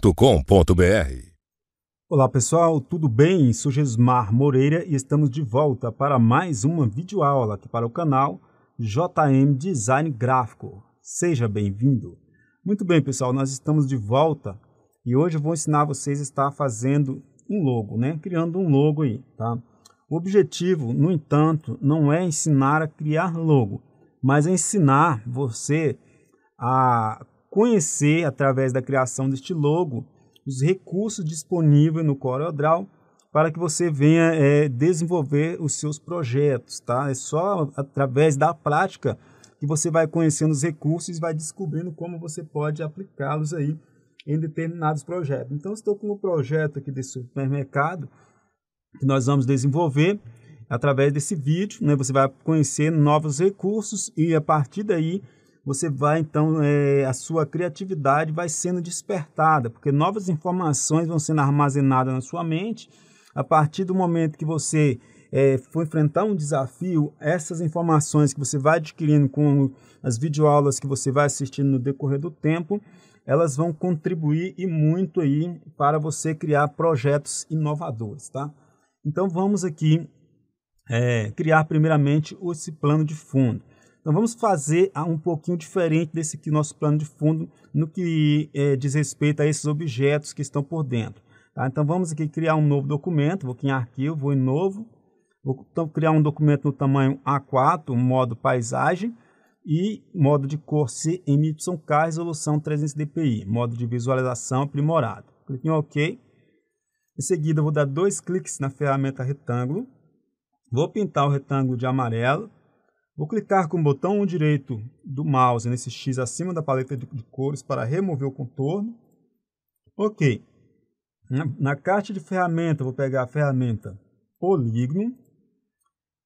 www.ecr.com.br. Olá pessoal, tudo bem? Sou Jesusmar Moreira e estamos de volta para mais uma videoaula aqui para o canal JM Design Gráfico. Seja bem-vindo! Muito bem pessoal, nós estamos de volta e hoje eu vou ensinar vocês a estar fazendo um logo, né? Criando um logo aí, tá? O objetivo, no entanto, não é ensinar a criar logo, mas é ensinar você a conhecer, através da criação deste logo, os recursos disponíveis no CorelDRAW para que você venha é, desenvolver os seus projetos, tá? É só através da prática que você vai conhecendo os recursos e vai descobrindo como você pode aplicá-los aí em determinados projetos. Então, estou com um projeto aqui desse supermercado que nós vamos desenvolver através desse vídeo, né? Você vai conhecer novos recursos e a partir daí você vai então, é, a sua criatividade vai sendo despertada, porque novas informações vão sendo armazenadas na sua mente. A partir do momento que você é, for enfrentar um desafio, essas informações que você vai adquirindo com as videoaulas que você vai assistindo no decorrer do tempo, elas vão contribuir e muito aí para você criar projetos inovadores, tá? Então vamos aqui é, criar primeiramente esse plano de fundo. Então vamos fazer ah, um pouquinho diferente desse que nosso plano de fundo no que é, diz respeito a esses objetos que estão por dentro. Tá? Então vamos aqui criar um novo documento, vou aqui em arquivo, vou em novo, vou então, criar um documento no tamanho A4, modo paisagem, e modo de cor CMYK, resolução 300 dpi, modo de visualização aprimorado. Clique em OK. Em seguida, vou dar dois cliques na ferramenta retângulo. Vou pintar o retângulo de amarelo Vou clicar com o botão direito do mouse nesse X acima da paleta de, de cores para remover o contorno. Ok. Na, na caixa de ferramenta, vou pegar a ferramenta polígono.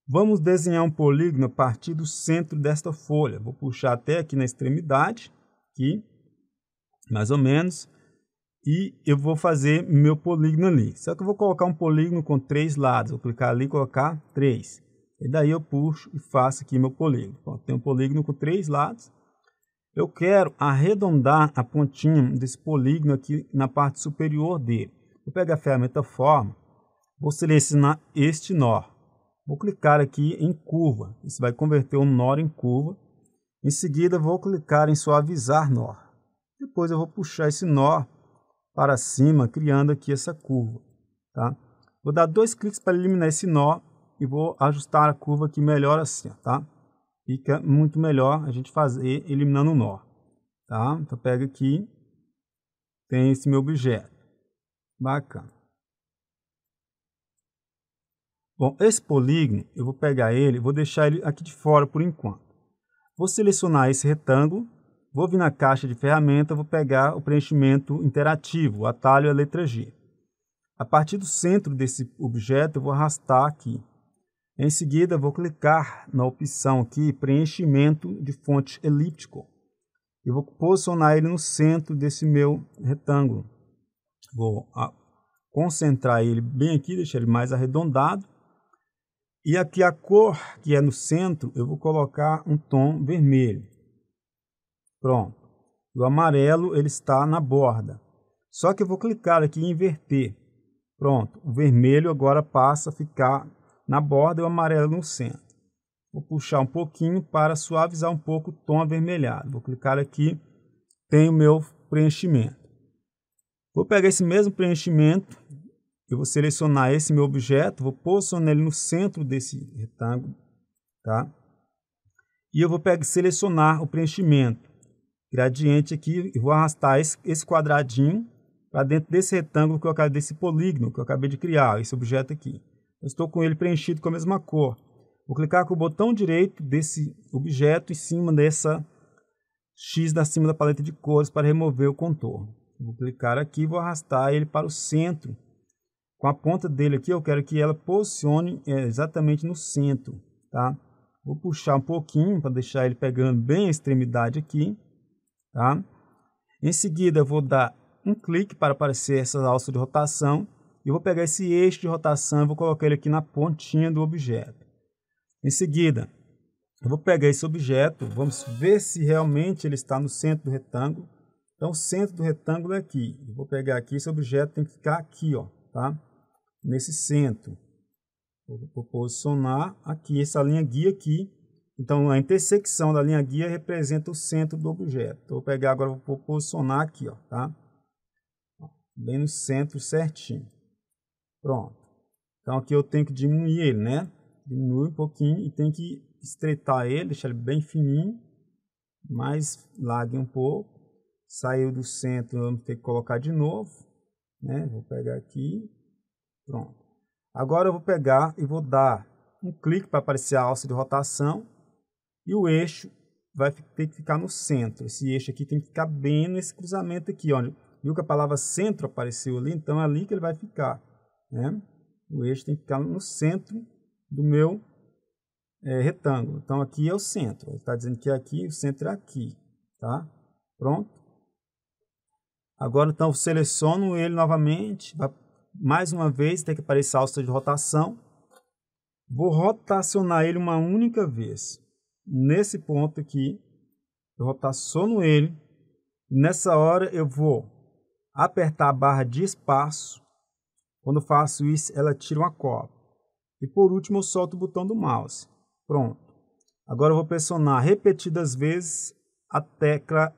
Vamos desenhar um polígono a partir do centro desta folha. Vou puxar até aqui na extremidade, aqui, mais ou menos. E eu vou fazer meu polígono ali. Só que eu vou colocar um polígono com três lados. Vou clicar ali e colocar três. E daí eu puxo e faço aqui meu polígono. Então tem um polígono com três lados. Eu quero arredondar a pontinha desse polígono aqui na parte superior dele. Vou pegar a ferramenta Forma, vou selecionar este nó. Vou clicar aqui em curva. Isso vai converter o nó em curva. Em seguida, vou clicar em suavizar nó. Depois eu vou puxar esse nó para cima, criando aqui essa curva. Tá? Vou dar dois cliques para eliminar esse nó e vou ajustar a curva aqui melhor assim, tá? Fica muito melhor a gente fazer eliminando o nó, tá? Então pega aqui, tem esse meu objeto, bacana. Bom, esse polígono, eu vou pegar ele, vou deixar ele aqui de fora por enquanto. Vou selecionar esse retângulo, vou vir na caixa de ferramenta, vou pegar o preenchimento interativo, o atalho é a letra G. A partir do centro desse objeto, eu vou arrastar aqui, em seguida, vou clicar na opção aqui, preenchimento de fonte elíptico. E vou posicionar ele no centro desse meu retângulo. Vou ah, concentrar ele bem aqui, deixar ele mais arredondado. E aqui a cor que é no centro, eu vou colocar um tom vermelho. Pronto. O amarelo ele está na borda. Só que eu vou clicar aqui em inverter. Pronto, o vermelho agora passa a ficar na borda e o amarelo no centro. Vou puxar um pouquinho para suavizar um pouco o tom avermelhado. Vou clicar aqui, tem o meu preenchimento. Vou pegar esse mesmo preenchimento, eu vou selecionar esse meu objeto, vou posicionar ele no centro desse retângulo, tá? E eu vou pegar, selecionar o preenchimento, gradiente aqui, e vou arrastar esse, esse quadradinho para dentro desse retângulo, que eu, desse polígono que eu acabei de criar, esse objeto aqui eu estou com ele preenchido com a mesma cor. Vou clicar com o botão direito desse objeto em cima dessa X na cima da paleta de cores para remover o contorno. Vou clicar aqui e vou arrastar ele para o centro. Com a ponta dele aqui, eu quero que ela posicione é, exatamente no centro. Tá? Vou puxar um pouquinho para deixar ele pegando bem a extremidade aqui. Tá? Em seguida, eu vou dar um clique para aparecer essa alça de rotação eu vou pegar esse eixo de rotação e vou colocar ele aqui na pontinha do objeto. Em seguida, eu vou pegar esse objeto, vamos ver se realmente ele está no centro do retângulo. Então, o centro do retângulo é aqui. Eu vou pegar aqui, esse objeto tem que ficar aqui, ó, tá? Nesse centro. Vou, vou posicionar aqui, essa linha guia aqui. Então, a intersecção da linha guia representa o centro do objeto. Então, vou pegar agora, vou posicionar aqui, ó, tá? Bem no centro certinho. Pronto. Então aqui eu tenho que diminuir ele, né? Diminui um pouquinho e tem que estreitar ele, deixar ele bem fininho, mas largue um pouco. Saiu do centro, vamos ter que colocar de novo, né? Vou pegar aqui, pronto. Agora eu vou pegar e vou dar um clique para aparecer a alça de rotação e o eixo vai ter que ficar no centro. Esse eixo aqui tem que ficar bem nesse cruzamento aqui, olha. Viu que a palavra centro apareceu ali? Então é ali que ele vai ficar. Né? O eixo tem que ficar no centro do meu é, retângulo. Então, aqui é o centro. Ele está dizendo que é aqui, o centro é aqui. Tá? Pronto. Agora, então, seleciono ele novamente. Mais uma vez, tem que aparecer a alça de rotação. Vou rotacionar ele uma única vez. Nesse ponto aqui, eu rotaciono ele. Nessa hora, eu vou apertar a barra de espaço quando faço isso, ela tira uma copa. E por último, eu solto o botão do mouse. Pronto. Agora eu vou pressionar repetidas vezes a tecla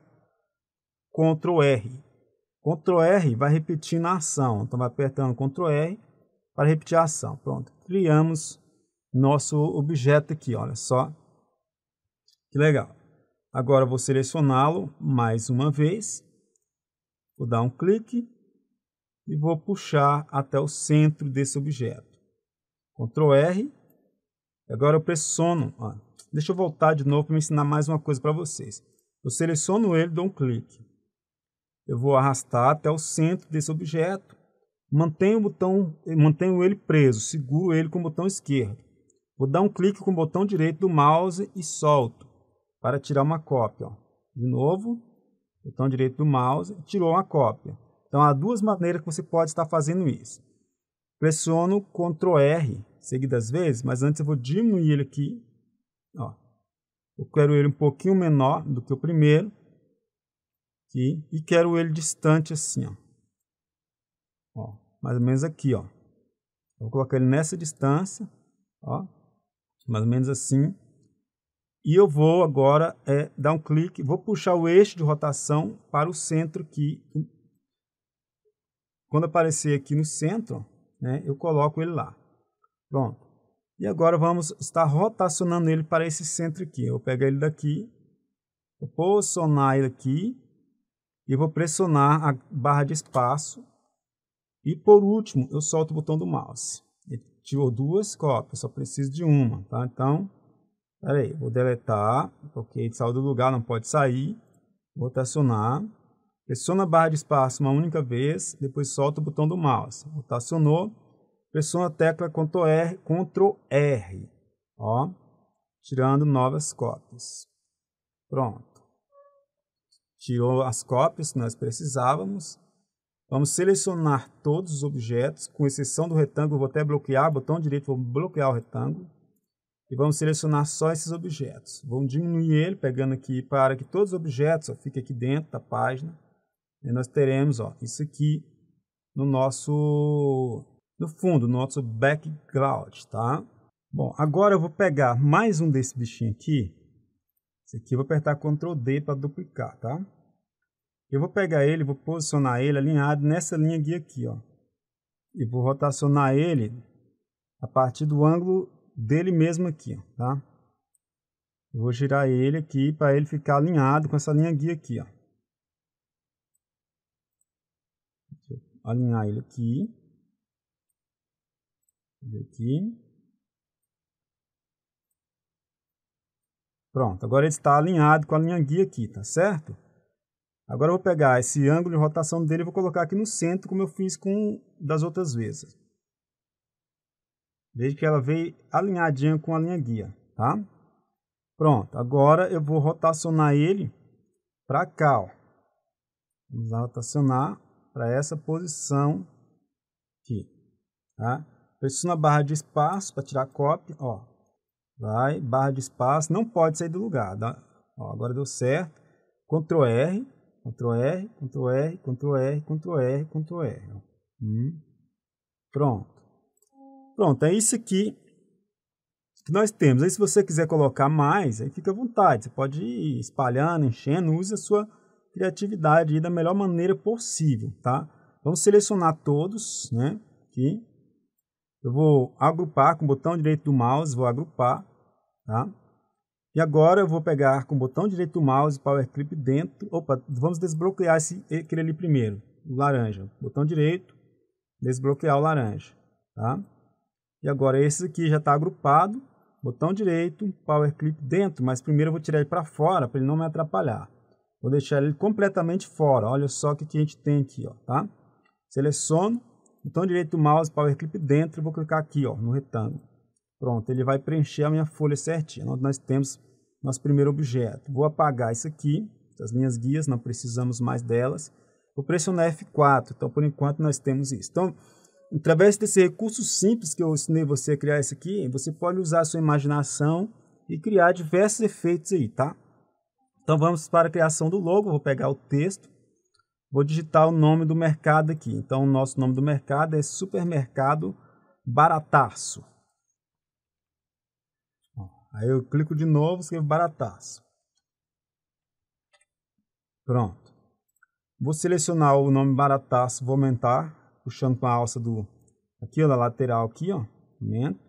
Ctrl R. Ctrl R vai repetindo a ação. Então vai apertando Ctrl R para repetir a ação. Pronto. Criamos nosso objeto aqui, olha só. Que legal. Agora vou selecioná-lo mais uma vez. Vou dar um clique e vou puxar até o centro desse objeto. Ctrl R. Agora eu pressiono. Ó. Deixa eu voltar de novo para me ensinar mais uma coisa para vocês. Eu seleciono ele, dou um clique. Eu vou arrastar até o centro desse objeto. Mantenho o botão, mantenho ele preso, seguro ele com o botão esquerdo. Vou dar um clique com o botão direito do mouse e solto para tirar uma cópia. Ó. De novo, botão direito do mouse, tirou uma cópia. Então há duas maneiras que você pode estar fazendo isso. Pressiono Ctrl R seguidas vezes, mas antes eu vou diminuir ele aqui. Ó. Eu quero ele um pouquinho menor do que o primeiro. Aqui, e quero ele distante assim, ó. ó. mais ou menos aqui, ó. Vou colocar ele nessa distância, ó. Mais ou menos assim. E eu vou agora é, dar um clique, vou puxar o eixo de rotação para o centro aqui quando aparecer aqui no centro, né, eu coloco ele lá. Pronto. E agora vamos estar rotacionando ele para esse centro aqui. Eu vou pegar ele daqui, vou posicionar ele aqui e vou pressionar a barra de espaço. E por último, eu solto o botão do mouse. Ele tirou duas cópias, só preciso de uma, tá? Então, peraí, vou deletar, porque ele saiu do lugar, não pode sair. Vou rotacionar. Pressiona a barra de espaço uma única vez, depois solta o botão do mouse. Rotacionou, pressiona a tecla Ctrl R, Ctrl R ó, tirando novas cópias. Pronto. Tirou as cópias que nós precisávamos. Vamos selecionar todos os objetos, com exceção do retângulo, vou até bloquear, botão direito, vou bloquear o retângulo. E vamos selecionar só esses objetos. Vamos diminuir ele, pegando aqui para que todos os objetos fiquem aqui dentro da página. E nós teremos ó, isso aqui no nosso no fundo, no nosso background, tá? Bom, agora eu vou pegar mais um desse bichinho aqui. Esse aqui eu vou apertar Ctrl D para duplicar, tá? Eu vou pegar ele, vou posicionar ele alinhado nessa linha guia aqui, ó. E vou rotacionar ele a partir do ângulo dele mesmo aqui, ó, tá? Eu vou girar ele aqui para ele ficar alinhado com essa linha guia aqui, ó. alinhar ele aqui. Ele aqui. Pronto, agora ele está alinhado com a linha guia aqui, tá certo? Agora eu vou pegar esse ângulo de rotação dele e vou colocar aqui no centro, como eu fiz com das outras vezes. Veja que ela veio alinhadinha com a linha guia, tá? Pronto, agora eu vou rotacionar ele para cá, ó. Vamos rotacionar para essa posição aqui, tá? Preciso na barra de espaço para tirar copy, ó. Vai, barra de espaço, não pode sair do lugar, tá? ó, agora deu certo. Ctrl R, Ctrl R, Ctrl R, Ctrl R, Ctrl R, Ctrl R. Hum. Pronto. Pronto, é isso aqui que nós temos. Aí se você quiser colocar mais, aí fica à vontade. Você pode ir espalhando, enchendo, use a sua criatividade da melhor maneira possível, tá? Vamos selecionar todos, né? Aqui. Eu vou agrupar com o botão direito do mouse, vou agrupar, tá? E agora eu vou pegar com o botão direito do mouse, power clip dentro. Opa, vamos desbloquear esse, aquele ali primeiro, o laranja. Botão direito, desbloquear o laranja, tá? E agora esse aqui já está agrupado, botão direito, power clip dentro, mas primeiro eu vou tirar ele para fora para ele não me atrapalhar. Vou deixar ele completamente fora. Olha só o que, a gente tem aqui, ó, tá? Seleciono, então direito do mouse, power clip dentro, vou clicar aqui, ó, no retângulo. Pronto, ele vai preencher a minha folha certinha, onde nós temos nosso primeiro objeto. Vou apagar isso aqui, as linhas guias, não precisamos mais delas. Vou pressionar F4, então por enquanto nós temos isso. Então, através desse recurso simples que eu ensinei você a criar isso aqui, você pode usar a sua imaginação e criar diversos efeitos aí, tá? Então vamos para a criação do logo, vou pegar o texto, vou digitar o nome do mercado aqui. Então o nosso nome do mercado é Supermercado Barataço. Aí eu clico de novo, escrevo Barataço. Pronto. Vou selecionar o nome Barataço, vou aumentar, puxando com a alça do aqui, ó, da lateral aqui, ó, aumento.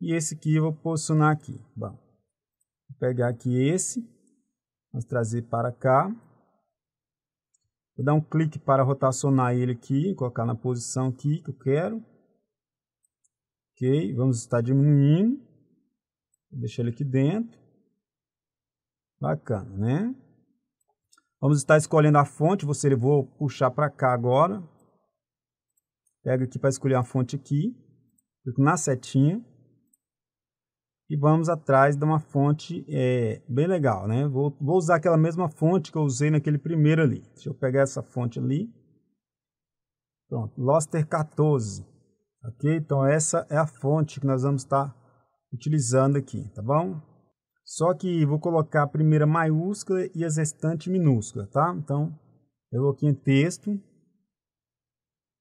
E esse aqui eu vou posicionar aqui. Bom, vou pegar aqui esse Vamos trazer para cá. Vou dar um clique para rotacionar ele aqui, colocar na posição aqui que eu quero. Ok, vamos estar diminuindo. Vou deixar ele aqui dentro. Bacana, né? Vamos estar escolhendo a fonte, você vou puxar para cá agora. Pega aqui para escolher a fonte aqui. Clico na setinha e vamos atrás de uma fonte é, bem legal, né? Vou, vou usar aquela mesma fonte que eu usei naquele primeiro ali. Deixa eu pegar essa fonte ali. Pronto, Loster 14, ok? Então essa é a fonte que nós vamos estar utilizando aqui, tá bom? Só que vou colocar a primeira maiúscula e as restantes minúsculas, tá? Então eu vou aqui em texto,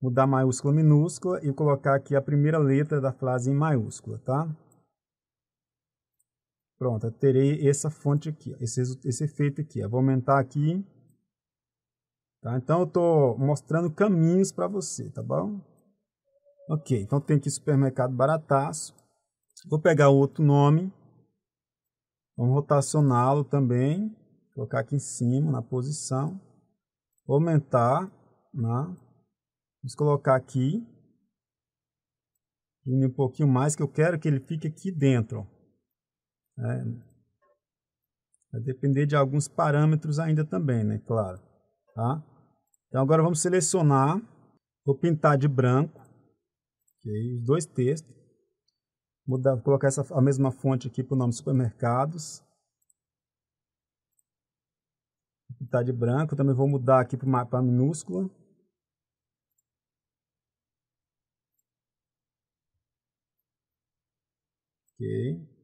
mudar maiúscula minúscula e colocar aqui a primeira letra da frase em maiúscula, tá? Pronto, terei essa fonte aqui, esse, esse efeito aqui. Eu vou aumentar aqui. Tá? Então, eu estou mostrando caminhos para você, tá bom? Ok, então tem aqui supermercado barataço. Vou pegar outro nome. Vamos rotacioná-lo também. Colocar aqui em cima, na posição. Vou aumentar. Né? Vamos colocar aqui. Diminuir um pouquinho mais, que eu quero que ele fique aqui dentro. Ó. Né? Vai depender de alguns parâmetros ainda também, né? Claro. Tá? Então agora vamos selecionar. Vou pintar de branco. ok? os dois textos. Mudar, vou colocar essa, a mesma fonte aqui para o nome supermercados. Vou pintar de branco. Também vou mudar aqui para minúscula. Ok.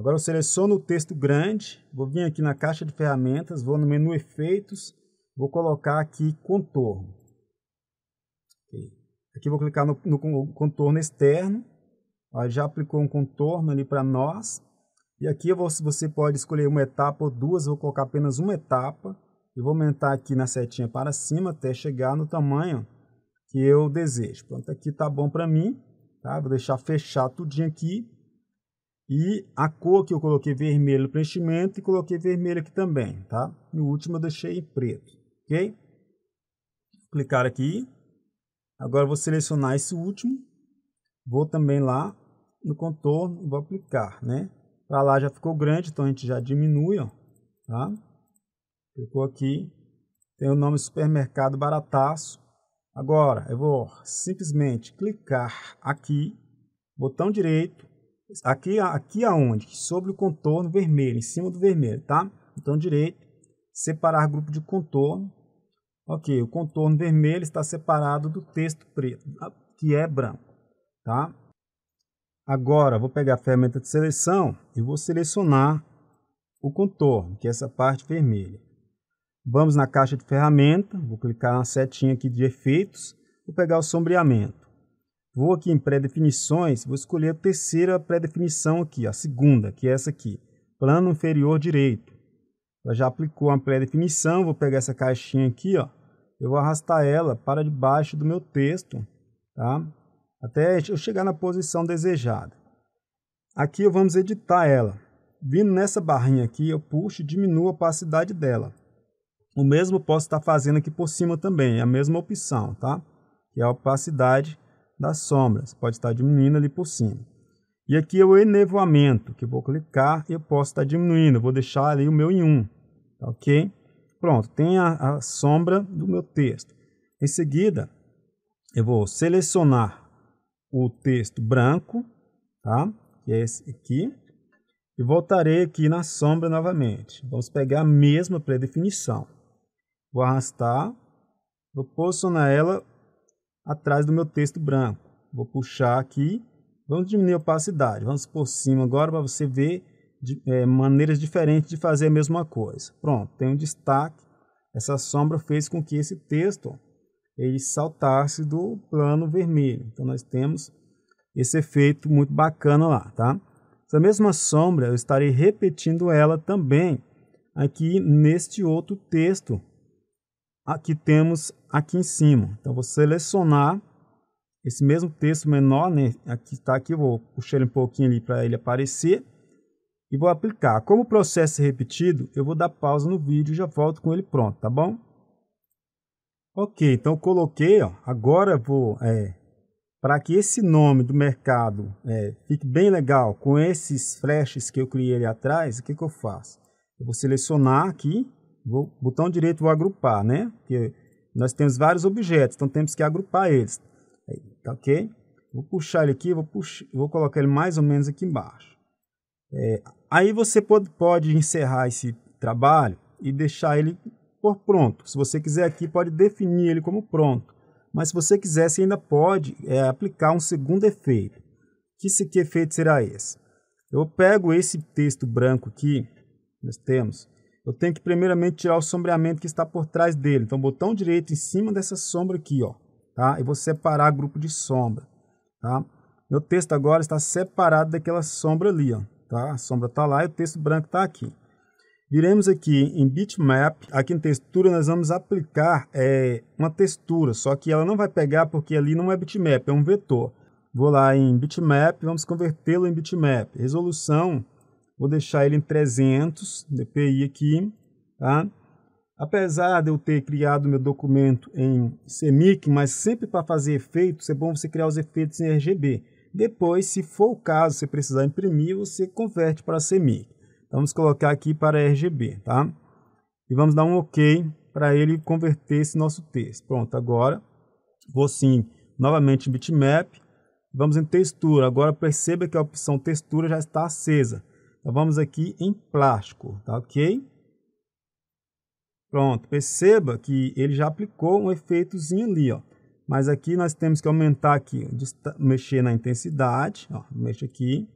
Agora eu seleciono o texto grande, vou vir aqui na caixa de ferramentas, vou no menu efeitos, vou colocar aqui contorno. Aqui vou clicar no, no contorno externo, ó, já aplicou um contorno ali para nós. E aqui vou, você pode escolher uma etapa ou duas, vou colocar apenas uma etapa. E vou aumentar aqui na setinha para cima até chegar no tamanho que eu desejo. Pronto, aqui está bom para mim. Tá? Vou deixar fechar tudinho aqui. E a cor que eu coloquei vermelho no preenchimento e coloquei vermelho aqui também, tá? No último eu deixei preto, ok? Vou clicar aqui. Agora vou selecionar esse último. Vou também lá no contorno e vou aplicar, né? Para lá já ficou grande, então a gente já diminui, ó, tá? Clicou aqui. Tem o nome supermercado barataço. Agora eu vou simplesmente clicar aqui, botão direito, Aqui, aqui aonde? Sobre o contorno vermelho, em cima do vermelho, tá? Então, direito, separar grupo de contorno. Ok, o contorno vermelho está separado do texto preto, ah, que é branco, tá? Agora, vou pegar a ferramenta de seleção e vou selecionar o contorno, que é essa parte vermelha. Vamos na caixa de ferramenta, vou clicar na setinha aqui de efeitos, vou pegar o sombreamento. Vou aqui em pré-definições, vou escolher a terceira pré-definição aqui, a segunda, que é essa aqui, plano inferior direito. Ela já aplicou uma pré-definição, vou pegar essa caixinha aqui, ó, eu vou arrastar ela para debaixo do meu texto, tá? até eu chegar na posição desejada. Aqui vamos editar ela. Vindo nessa barrinha aqui, eu puxo e diminuo a opacidade dela. O mesmo posso estar fazendo aqui por cima também, é a mesma opção, tá? Que é a opacidade das sombras, pode estar diminuindo ali por cima. E aqui é o enevoamento, que eu vou clicar e eu posso estar diminuindo, vou deixar ali o meu em 1, um, tá ok? Pronto, tem a, a sombra do meu texto. Em seguida, eu vou selecionar o texto branco, tá? que é esse aqui, e voltarei aqui na sombra novamente. Vamos pegar a mesma pré-definição. Vou arrastar, vou posicionar ela atrás do meu texto branco. Vou puxar aqui. Vamos diminuir a opacidade. Vamos por cima agora para você ver de, é, maneiras diferentes de fazer a mesma coisa. Pronto, tem um destaque. Essa sombra fez com que esse texto ele saltasse do plano vermelho. Então nós temos esse efeito muito bacana lá, tá? Essa mesma sombra eu estarei repetindo ela também aqui neste outro texto. Aqui temos aqui em cima. Então, vou selecionar esse mesmo texto menor, né? Aqui está aqui, vou puxar ele um pouquinho ali para ele aparecer e vou aplicar. Como o processo é repetido, eu vou dar pausa no vídeo e já volto com ele pronto, tá bom? Ok, então coloquei, ó, agora vou, é, para que esse nome do mercado é, fique bem legal com esses flashes que eu criei ali atrás, o que, que eu faço? Eu vou selecionar aqui, vou, botão direito vou agrupar, né? Porque nós temos vários objetos, então temos que agrupar eles. Tá ok? Vou puxar ele aqui, vou, puxar, vou colocar ele mais ou menos aqui embaixo. É, aí você pode, pode encerrar esse trabalho e deixar ele por pronto. Se você quiser aqui, pode definir ele como pronto. Mas se você quiser, você ainda pode é, aplicar um segundo efeito. Que, que efeito será esse? Eu pego esse texto branco aqui, nós temos, eu tenho que primeiramente tirar o sombreamento que está por trás dele. Então, botão direito em cima dessa sombra aqui, ó, tá? Eu vou separar grupo de sombra, tá? Meu texto agora está separado daquela sombra ali, ó, tá? A sombra está lá e o texto branco está aqui. Viremos aqui em bitmap, aqui em textura nós vamos aplicar é, uma textura, só que ela não vai pegar porque ali não é bitmap, é um vetor. Vou lá em bitmap, vamos convertê-lo em bitmap. Resolução Vou deixar ele em 300 dpi aqui, tá? Apesar de eu ter criado meu documento em CMYK, mas sempre para fazer efeitos, é bom você criar os efeitos em RGB. Depois, se for o caso, você precisar imprimir, você converte para CMYK. Então, vamos colocar aqui para RGB, tá? E vamos dar um OK para ele converter esse nosso texto. Pronto, agora vou sim novamente em bitmap. Vamos em textura. Agora perceba que a opção textura já está acesa. Então vamos aqui em plástico, tá ok? Pronto, perceba que ele já aplicou um efeitozinho ali, ó. Mas aqui nós temos que aumentar aqui, mexer na intensidade, ó, mexe aqui.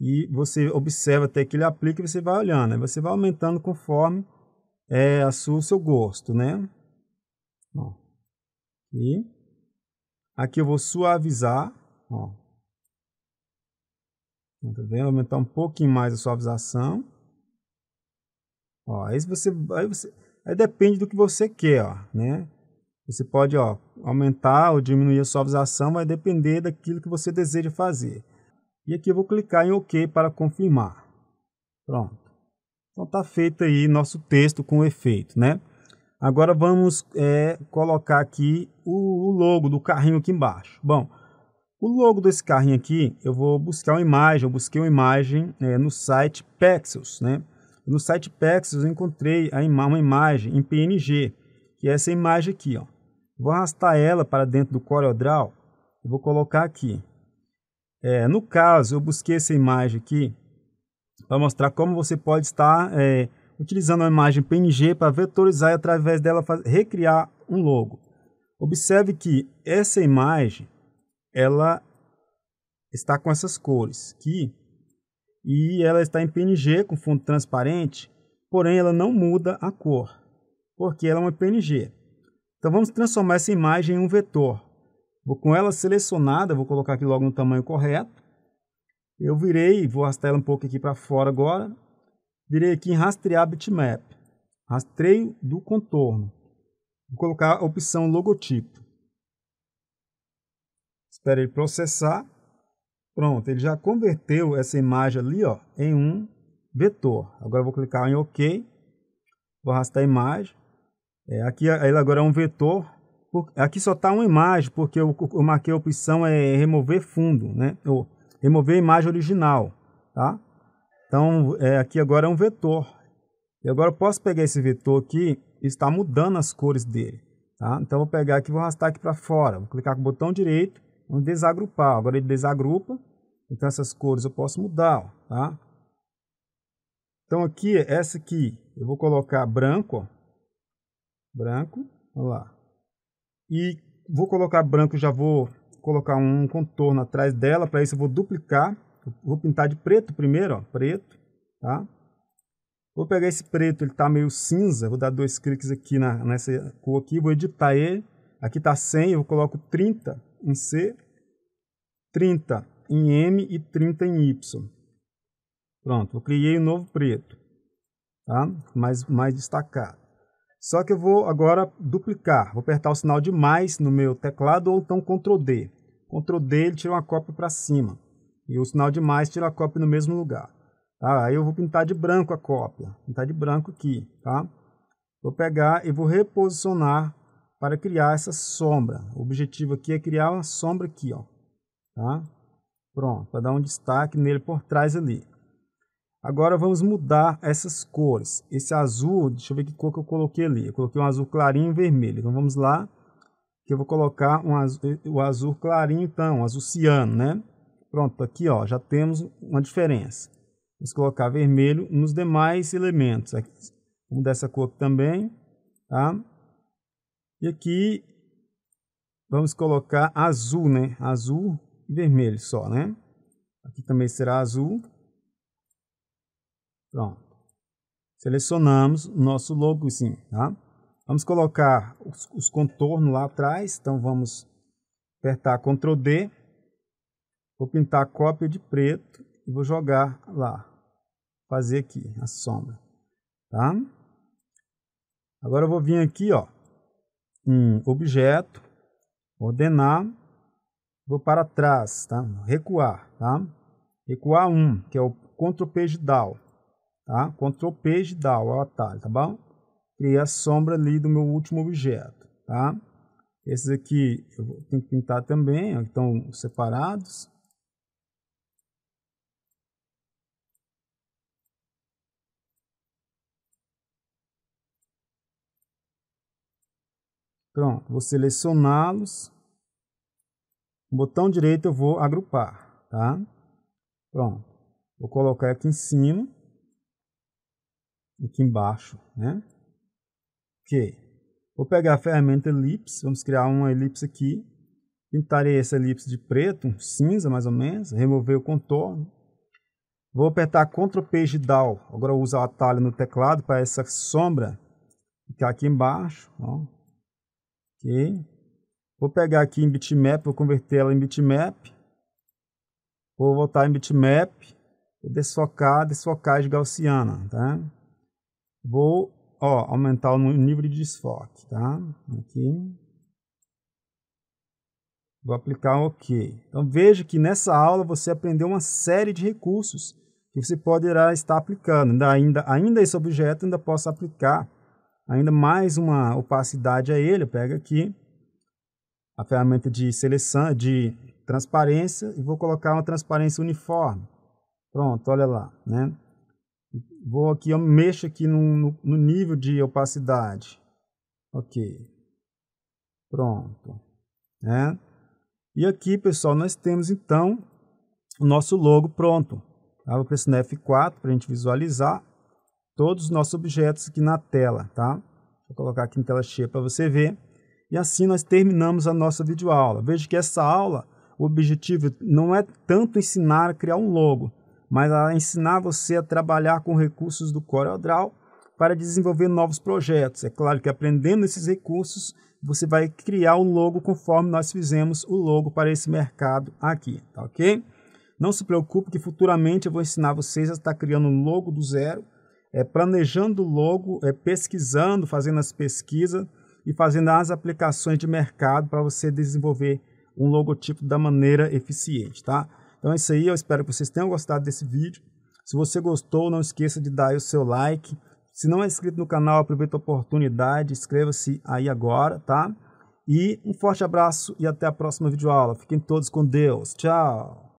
E você observa até que ele aplica e você vai olhando, aí né? você vai aumentando conforme é a sua, o seu gosto, né? Ó, e aqui eu vou suavizar, ó, Tá vendo? Aumentar um pouquinho mais a suavização. Ó, aí você, aí você, aí depende do que você quer, ó, né? Você pode, ó, aumentar ou diminuir a suavização, vai depender daquilo que você deseja fazer. E aqui eu vou clicar em OK para confirmar. Pronto. Então tá feito aí nosso texto com efeito, né? Agora vamos é, colocar aqui o, o logo do carrinho aqui embaixo. Bom, o logo desse carrinho aqui, eu vou buscar uma imagem, eu busquei uma imagem é, no site Pexels, né? No site Pexels eu encontrei ima uma imagem em PNG, que é essa imagem aqui, ó. Vou arrastar ela para dentro do CorelDRAW e vou colocar aqui. É, no caso, eu busquei essa imagem aqui para mostrar como você pode estar é, utilizando a imagem PNG para vetorizar e através dela recriar um logo. Observe que essa imagem ela está com essas cores aqui e ela está em PNG com fundo transparente, porém ela não muda a cor, porque ela é uma PNG. Então vamos transformar essa imagem em um vetor. Vou com ela selecionada, vou colocar aqui logo no tamanho correto. Eu virei, vou arrastar ela um pouco aqui para fora agora. Virei aqui em rastrear bitmap, rastreio do contorno. Vou colocar a opção logotipo. Espera ele processar. Pronto, ele já converteu essa imagem ali ó, em um vetor. Agora vou clicar em OK. Vou arrastar a imagem. É, aqui ele agora é um vetor. Aqui só está uma imagem, porque eu, eu, marquei a opção é remover fundo, né? Ou remover a imagem original, tá? Então, é, aqui agora é um vetor. E agora eu posso pegar esse vetor aqui e estar mudando as cores dele, tá? Então, vou pegar aqui vou arrastar aqui para fora. Vou clicar com o botão direito um desagrupar. Agora ele desagrupa, então essas cores eu posso mudar, ó, tá? Então aqui, essa aqui, eu vou colocar branco, ó, branco, olha lá. E vou colocar branco, já vou colocar um contorno atrás dela, para isso eu vou duplicar, vou pintar de preto primeiro, ó, preto, tá? Vou pegar esse preto, ele tá meio cinza, vou dar dois cliques aqui na, nessa cor aqui, vou editar ele, aqui tá 100, eu coloco 30 em C, 30 em M e 30 em Y. Pronto, eu criei um novo preto, tá? mais, mais destacado. Só que eu vou agora duplicar, vou apertar o sinal de mais no meu teclado ou então Ctrl D. Ctrl D ele tira uma cópia para cima e o sinal de mais tira a cópia no mesmo lugar. Tá? Aí eu vou pintar de branco a cópia, pintar de branco aqui, tá? Vou pegar e vou reposicionar para criar essa sombra. O objetivo aqui é criar uma sombra aqui, ó. Tá? Pronto, para dar um destaque nele por trás ali. Agora vamos mudar essas cores. Esse azul, deixa eu ver que cor que eu coloquei ali. Eu coloquei um azul clarinho e vermelho. Então vamos lá, que eu vou colocar um azul, o azul clarinho então, um azul ciano, né? Pronto, tá aqui ó, já temos uma diferença. Vamos colocar vermelho nos demais elementos. Aqui, vamos dessa cor aqui também, tá? E aqui vamos colocar azul, né? Azul e vermelho só, né? Aqui também será azul. Pronto. Selecionamos o nosso logozinho, tá? Vamos colocar os, os contornos lá atrás, então vamos apertar Ctrl D. Vou pintar a cópia de preto e vou jogar lá. Fazer aqui a sombra, tá? Agora eu vou vir aqui, ó, em objeto, ordenar vou para trás, tá? Recuar, tá? Recuar um, que é o Ctrl Page Down, tá? Ctrl Page Down é o atalho, tá bom? Criei a sombra ali do meu último objeto, tá? Esses aqui eu tenho que pintar também, ó, estão separados. Pronto, vou selecioná-los o botão direito eu vou agrupar, tá? Pronto. Vou colocar aqui em cima. Aqui embaixo, né? Ok. Vou pegar a ferramenta elipse. Vamos criar uma elipse aqui. Pintarei essa elipse de preto, cinza mais ou menos. Remover o contorno. Vou apertar Ctrl Page Down. Agora eu uso o atalho no teclado para essa sombra ficar aqui embaixo. Ó. Ok. Vou pegar aqui em bitmap, vou converter ela em bitmap. Vou voltar em bitmap. Vou desfocar, de gaussiana, tá? Vou, ó, aumentar o nível de desfoque, tá? Aqui. Vou aplicar um OK. Então veja que nessa aula você aprendeu uma série de recursos que você poderá estar aplicando. Ainda, ainda, ainda esse objeto ainda posso aplicar ainda mais uma opacidade a ele. Pega aqui a ferramenta de seleção, de transparência, e vou colocar uma transparência uniforme. Pronto, olha lá, né? Vou aqui, eu mexo aqui no, no nível de opacidade. Ok. Pronto. Né? E aqui, pessoal, nós temos então o nosso logo pronto. Tá? Vou pressionar F4 para a gente visualizar todos os nossos objetos aqui na tela, tá? Vou colocar aqui em tela cheia para você ver. E assim nós terminamos a nossa videoaula. Veja que essa aula, o objetivo não é tanto ensinar a criar um logo, mas a ensinar você a trabalhar com recursos do CorelDRAW para desenvolver novos projetos. É claro que aprendendo esses recursos, você vai criar o logo conforme nós fizemos o logo para esse mercado aqui, tá ok? Não se preocupe que futuramente eu vou ensinar vocês a estar criando um logo do zero, é, planejando o logo, é, pesquisando, fazendo as pesquisas, e fazendo as aplicações de mercado para você desenvolver um logotipo da maneira eficiente, tá? Então é isso aí, eu espero que vocês tenham gostado desse vídeo. Se você gostou, não esqueça de dar o seu like. Se não é inscrito no canal, aproveita a oportunidade, inscreva-se aí agora, tá? E um forte abraço e até a próxima videoaula. Fiquem todos com Deus. Tchau!